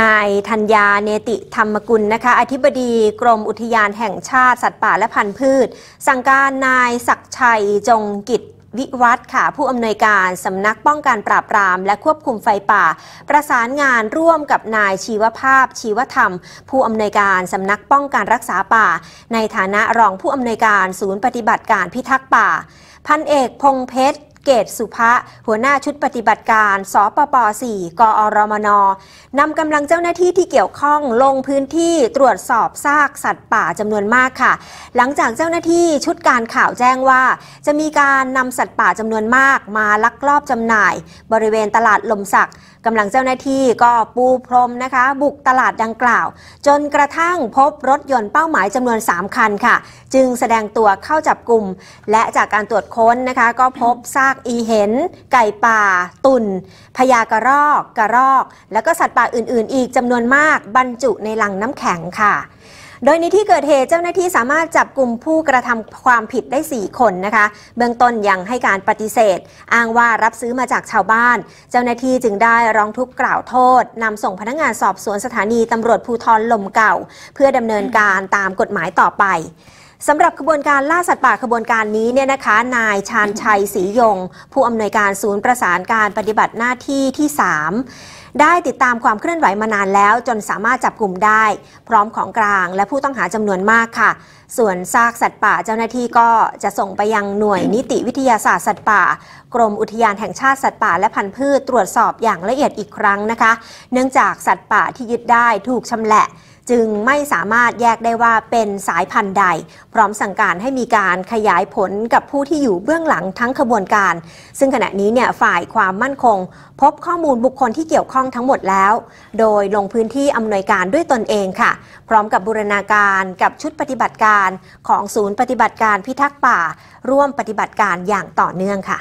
นายธัญญาเนติธรรมกุลนะคะ อธิบดีกรมอุทยานแห่งชาติสัตว์ป่าและพันธุ์พืช สั่งการนายศักชัยจงกิจวิวัฒน์ค่ะ ผู้อำนวยการสำนักป้องกันปราบปรามและควบคุมไฟป่า ประสานงานร่วมกับนายชีวภาพ ชีวธรรม ผู้อำนวยการสำนักป้องกันรรักษาป่า ในฐานะรองผู้อำนวยการศูนย์ปฏิบัติการพิทักษ์ป่า พันเอก พงเพชรเกตสุภะหัวหน้าชุดปฏิบัติการสปป4กอรมนนำกำลังเจ้าหน้าที่ที่เกี่ยวข้องลงพื้นที่ตรวจสอบซากสัตว์ป่าจำนวนมากค่ะ หลังจากเจ้าหน้าที่ชุดการข่าวแจ้งว่า จะมีการนำสัตว์ป่าจำนวนมากมาลักลอบจำหน่าย บริเวณตลาดลมสักกำลังเจ้าหน้าที่ก็ปูพรมนะคะ บุกตลาดดังกล่าว จนกระทั่งพบรถยนต์เป้าหมายจำนวน3คันค่ะจึงแสดงตัวเข้าจับกลุ่ม และจากการตรวจค้นนะคะ ก็พบซากากอีเห็น ไก่ป่า ตุ่นพญากระรอก กระรอก แล้วก็สัตว์ป่าอื่นๆ อีกจำนวนมากบรรจุในลังน้ำแข็งค่ะ โดยในที่เกิดเหตุเจ้าหน้าที่สามารถจับกลุ่มผู้กระทำความผิดได้ 4 คนนะคะ เบื้องต้นยังให้การปฏิเสธ อ้างว่ารับซื้อมาจากชาวบ้าน เจ้าหน้าที่จึงได้ร้องทุกข์กล่าวโทษ นำส่งพนักงงานสอบสวนสถานีตำรวจภูทรลมเก่า เพื่อดำเนินการตามกฎหมายต่อไปสำหรับขบวนการล่าสัตว์ป่าขบวนการนี้เนี่ยนะคะ นายชาญชัยศรียง ผู้อำนวยการศูนย์ประสานการปฏิบัติหน้าที่ที่ 3 ได้ติดตามความเคลื่อนไหวมานานแล้วจนสามารถจับกลุ่มได้ พร้อมของกลางและผู้ต้องหาจำนวนมากค่ะ ส่วนซากสัตว์ป่าเจ้าหน้าที่ก็จะส่งไปยังหน่วยนิติวิทยาศาสตร์สัตว์ป่า กรมอุทยานแห่งชาติสัตว์ป่าและพันธุ์พืชตรวจสอบอย่างละเอียดอีกครั้งนะคะ เนื่องจากสัตว์ป่าที่ยึดได้ถูกชำแหละจึงไม่สามารถแยกได้ว่าเป็นสายพันธุ์ใด พร้อมสั่งการให้มีการขยายผลกับผู้ที่อยู่เบื้องหลังทั้งขบวนการ ซึ่งขณะนี้เนี่ยฝ่ายความมั่นคง พบข้อมูลบุคคลที่เกี่ยวข้องทั้งหมดแล้ว โดยลงพื้นที่อำนวยการด้วยตนเองค่ะ พร้อมกับบูรณาการ กับชุดปฏิบัติการของศูนย์ปฏิบัติการพิทักษ์ป่าร่วมปฏิบัติการอย่างต่อเนื่องค่ะ